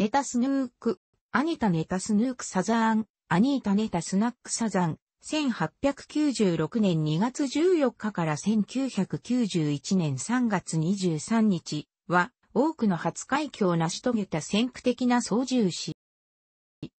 ネタスヌーク、アニタネタスヌークサザーン、アニータネタスナックサザン、1896年2月14日から1991年3月23日は、多くの初快挙を成し遂げた先駆的な操縦士。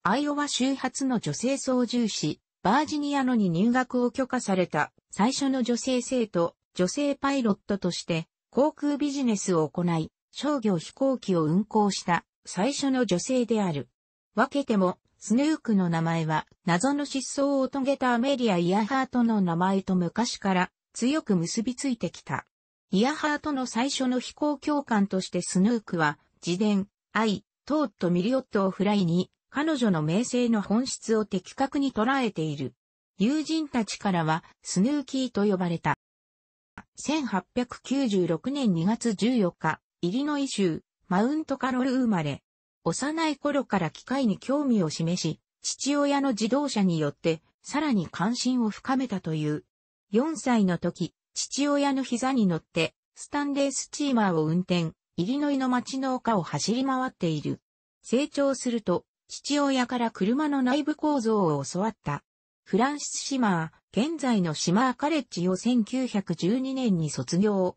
アイオワ州初の女性操縦士、バージニアのに入学を許可された最初の女性生徒、女性パイロットとして航空ビジネスを行い、商業飛行機を運航した最初の女性である。分けても、スヌークの名前は、謎の失踪を遂げたアメリア・イヤハートの名前と昔から強く結びついてきた。イヤハートの最初の飛行教官としてスヌークは、自伝、愛、トーット・ミリオットをフライに、彼女の名声の本質を的確に捉えている。友人たちからは、スヌーキーと呼ばれた。1896年2月14日、イリノイ州、マウントカロル生まれ。幼い頃から機械に興味を示し、父親の自動車によって、さらに関心を深めたという。4歳の時、父親の膝に乗って、スタンレースチーマーを運転、イリノイの街の丘を走り回っている。成長すると、父親から車の内部構造を教わった。フランシス・シマー、現在のシマーカレッジを1912年に卒業。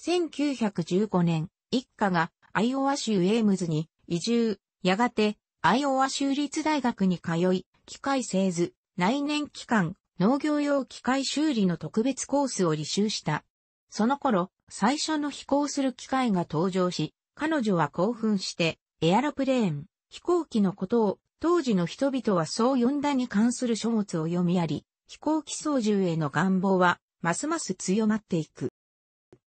1915年、一家がアイオワ州エームズに移住、やがて、アイオワ州立大学に通い、機械製図、内燃機関、農業用機械修理の特別コースを履修した。その頃、最初の飛行する機械が登場し、彼女は興奮して、エアロプレーン、飛行機のことを、当時の人々はそう呼んだに関する書物を読みあり、飛行機操縦への願望は、ますます強まっていく。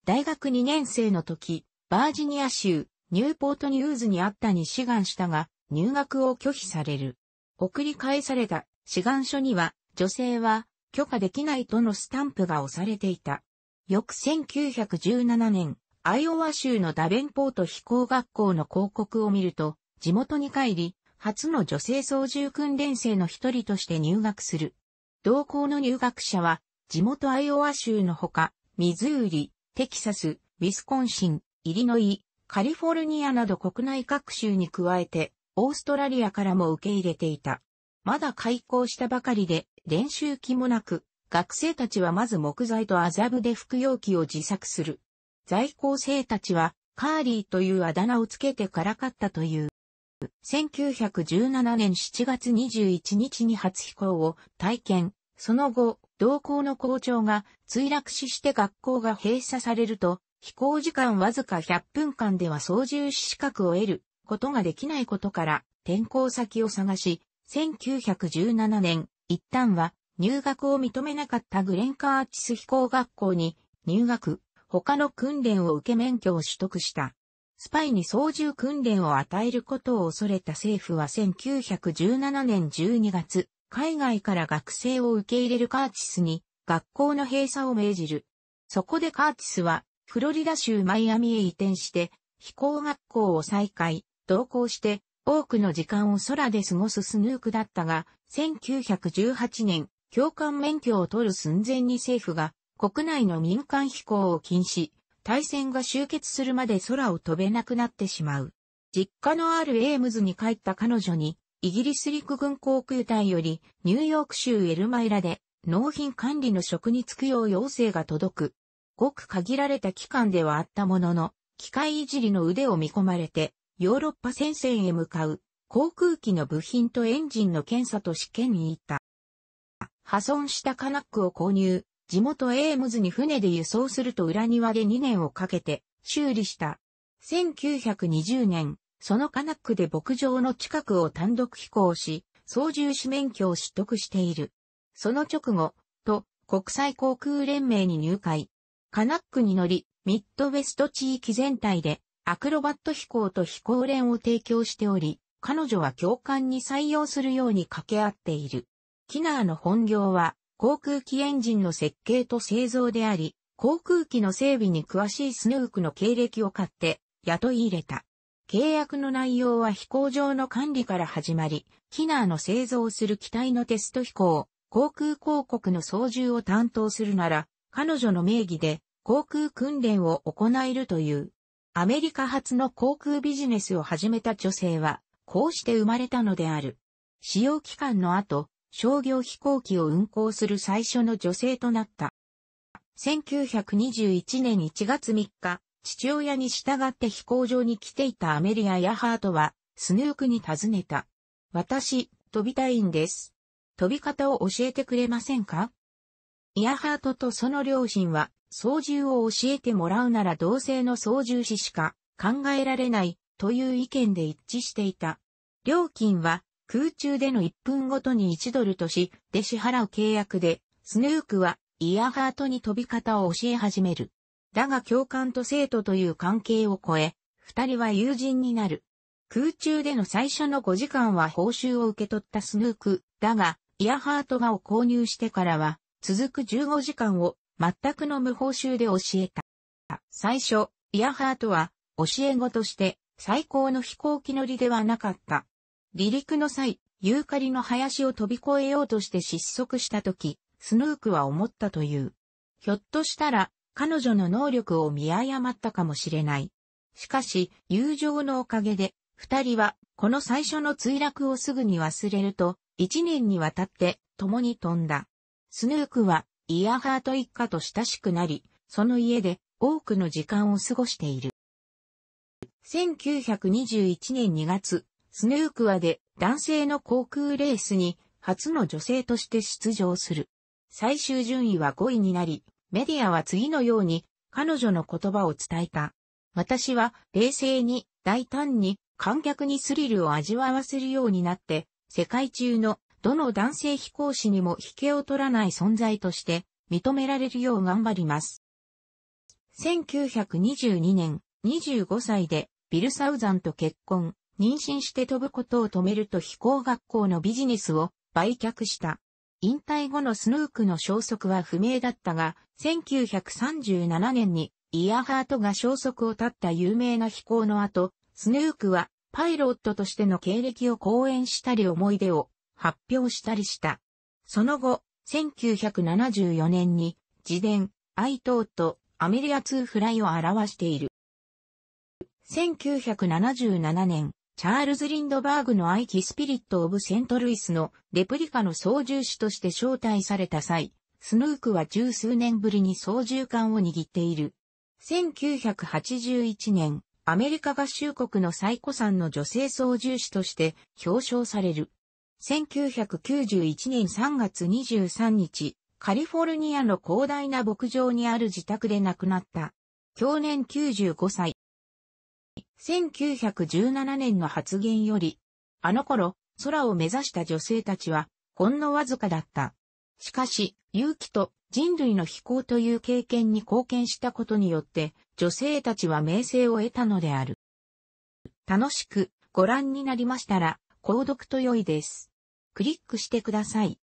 大学2年生の時、バージニア州、ニューポートニューズにあったに志願したが、入学を拒否される。送り返された志願書には、女性は許可できないとのスタンプが押されていた。翌1917年、アイオワ州のダベンポート飛行学校の広告を見ると、地元に帰り、初の女性操縦訓練生の一人として入学する。同校の入学者は、地元アイオワ州のほか、ミズーリ、テキサス、ウィスコンシン、イリノイ、カリフォルニアなど国内各州に加えて、オーストラリアからも受け入れていた。まだ開校したばかりで、練習機もなく、学生たちはまず木材と麻布で服用機を自作する。在校生たちは、カーリーというあだ名をつけてからかったという。1917年7月21日に初飛行を体験、その後、同校の校長が墜落死して学校が閉鎖されると、飛行時間わずか100分間では操縦士資格を得ることができないことから転校先を探し、1917年、一旦は入学を認めなかったグレンカーチス飛行学校に入学、他の訓練を受け免許を取得した。スパイに操縦訓練を与えることを恐れた政府は1917年12月、海外から学生を受け入れるカーチスに学校の閉鎖を命じる。そこでカーチスはフロリダ州マイアミへ移転して、飛行学校を再開、同行して、多くの時間を空で過ごすスヌークだったが、1918年、教官免許を取る寸前に政府が、国内の民間飛行を禁止、対戦が終結するまで空を飛べなくなってしまう。実家のあるエームズに帰った彼女に、イギリス陸軍航空隊よりニューヨーク州エルマイラで納品管理の職に就くよう要請が届く。ごく限られた期間ではあったものの、機械いじりの腕を見込まれて、ヨーロッパ戦線へ向かう、航空機の部品とエンジンの検査と試験に行った。破損したカナックを購入、地元エームズに船で輸送すると裏庭で2年をかけて修理した。1920年、そのカナックで牧場の近くを単独飛行し、操縦士免許を取得している。その直後、と国際航空連盟に入会。カナックに乗り、ミッドウェスト地域全体でアクロバット飛行と飛行連を提供しており、彼女は教官に採用するように掛け合っている。キナーの本業は航空機エンジンの設計と製造であり、航空機の整備に詳しいスヌークの経歴を買って雇い入れた。契約の内容は飛行場の管理から始まり、キナーの製造する機体のテスト飛行、航空広告の操縦を担当するなら、彼女の名義で航空訓練を行えるという。アメリカ発の航空ビジネスを始めた女性は、こうして生まれたのである。使用期間の後、商業飛行機を運航する最初の女性となった。1921年1月3日、父親に従って飛行場に来ていたアメリア・ヤハートは、スヌークに尋ねた。私、飛びたいんです。飛び方を教えてくれませんかイアハートとその両親は、操縦を教えてもらうなら同性の操縦士しか考えられないという意見で一致していた。料金は空中での1分ごとに1ドルとし、で支払う契約で、スヌークはイアハートに飛び方を教え始める。だが教官と生徒という関係を超え、二人は友人になる。空中での最初の5時間は報酬を受け取ったスヌーク、だが、イヤハートがを購入してからは、続く15時間を全くの無報酬で教えた。最初、イアハートは教え子として最高の飛行機乗りではなかった。離陸の際、ユーカリの林を飛び越えようとして失速した時、スヌークは思ったという。ひょっとしたら、彼女の能力を見誤ったかもしれない。しかし、友情のおかげで、二人は、この最初の墜落をすぐに忘れると、一年にわたって、共に飛んだ。スヌークはイヤハート一家と親しくなり、その家で多くの時間を過ごしている。1921年2月、スヌークはで男性の航空レースに初の女性として出場する。最終順位は5位になり、メディアは次のように彼女の言葉を伝えた。私は冷静に大胆に観客にスリルを味わわせるようになって世界中のどの男性飛行士にも引けを取らない存在として認められるよう頑張ります。1922年、25歳でビル・サウザンと結婚、妊娠して飛ぶことを止めると飛行学校のビジネスを売却した。引退後のスヌークの消息は不明だったが、1937年にイヤハートが消息を絶った有名な飛行の後、スヌークはパイロットとしての経歴を講演したり思い出を発表したりした。その後、1974年に自伝、愛党とアメリア2フライを表している。1977年、チャールズ・リンドバーグの愛機スピリット・オブ・セント・ルイスのレプリカの操縦士として招待された際、スヌークは十数年ぶりに操縦艦を握っている。1981年、アメリカ合衆国の最古参の女性操縦士として表彰される。1991年3月23日、カリフォルニアの広大な牧場にある自宅で亡くなった。去年95歳。1917年の発言より、あの頃、空を目指した女性たちは、ほんのわずかだった。しかし、勇気と人類の飛行という経験に貢献したことによって、女性たちは名声を得たのである。楽しくご覧になりましたら、購読と良いです。クリックしてください。